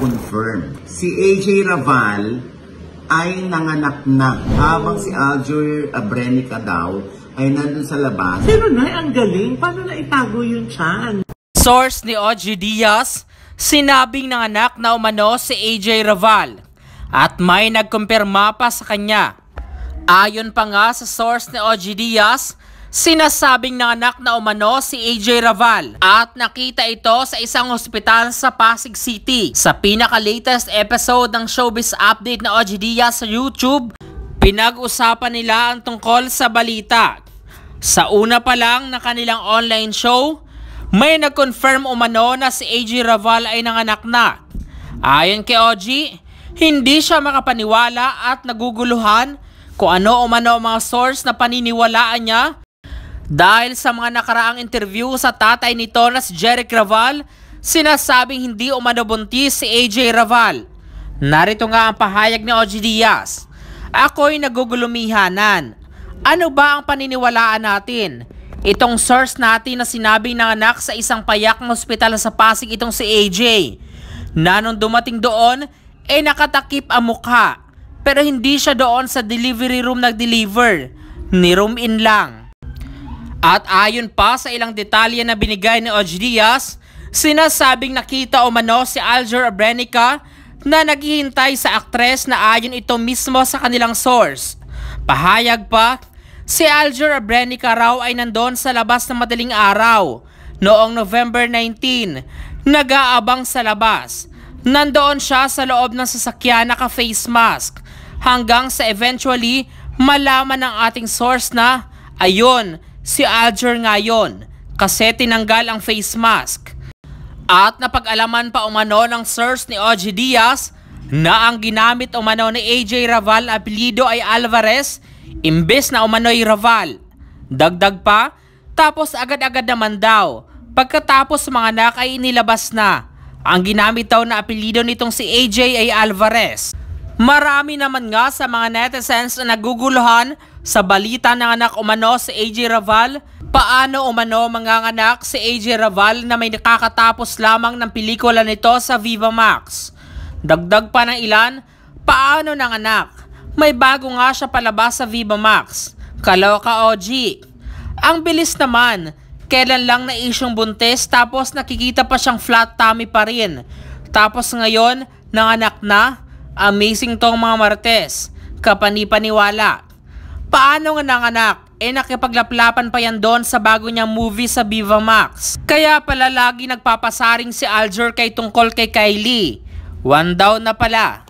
na-confirm. Si AJ Raval ay nanganak na habang si Alger Abrenica daw ay nandun sa labas. Pero na, ang galing. Paano na itago yung chan? Source ni OG Diaz, sinabing nanganak na umano si AJ Raval at may nagkumpirma pa sa kanya. Ayon pa nga sa source ni OG Diaz, Sinasabing nanganak na umano si AJ Raval at nakita ito sa isang hospital sa Pasig City. Sa pinaka-latest episode ng Showbiz Update na OGDIA sa YouTube, pinag-usapan nila ang tungkol sa balita. Sa una pa lang na kanilang online show, may nag-confirm umano na si AJ Raval ay nanganak na. Ayon kay OG, hindi siya makapaniwala at naguguluhan kung ano umano ang mga source na paniniwalaan niya dahil sa mga nakaraang interview sa tatay ni na si Jeric Raval, sinasabing hindi umanobuntis si AJ Raval. Narito nga ang pahayag ni OG Diaz. Ako'y nagugulumihanan. Ano ba ang paniniwalaan natin? Itong source natin na sinabi ng anak sa isang payak na ospital sa Pasig itong si AJ. Na nung dumating doon, eh nakatakip ang mukha. Pero hindi siya doon sa delivery room nag-deliver. Ni room in lang. At ayon pa sa ilang detalye na binigay ni Og Diaz, sinasabing nakita o mano si Alger Abrenica na naghihintay sa aktres na ayon ito mismo sa kanilang source. Pahayag pa, si Alger Abrenica raw ay nandon sa labas ng madaling araw noong November 19, nag-aabang sa labas. Nandoon siya sa loob ng sasakyan naka-face mask hanggang sa eventually malaman ng ating source na ayon si Alger ngayon kasi tinanggal ang face mask. At napag-alaman pa umano ng source ni OG Diaz na ang ginamit umano ni AJ Raval apelido ay Alvarez imbes na umano'y Raval. Dagdag pa, tapos agad-agad naman daw. Pagkatapos mga anak ay inilabas na. Ang ginamit daw na apelido nitong si AJ ay Alvarez. Marami naman nga sa mga netizens na naguguluhan sa balita ng anak umano si AJ Raval, paano umano mga anak si AJ Raval na may nakakatapos lamang ng pelikula nito sa Viva Max? Dagdag pa ng ilan, paano ng anak? May bago nga siya palabas sa Viva Max. Kaloka OG. Ang bilis naman, kailan lang na isyong buntis tapos nakikita pa siyang flat tummy pa rin. Tapos ngayon, nanganak na, amazing tong mga Martes. Kapanipaniwala. Paano nga nang anak? Eh nakipaglaplapan pa yan doon sa bago niyang movie sa Viva Max. Kaya pala lagi nagpapasaring si Alger kay tungkol kay Kylie. One down na pala.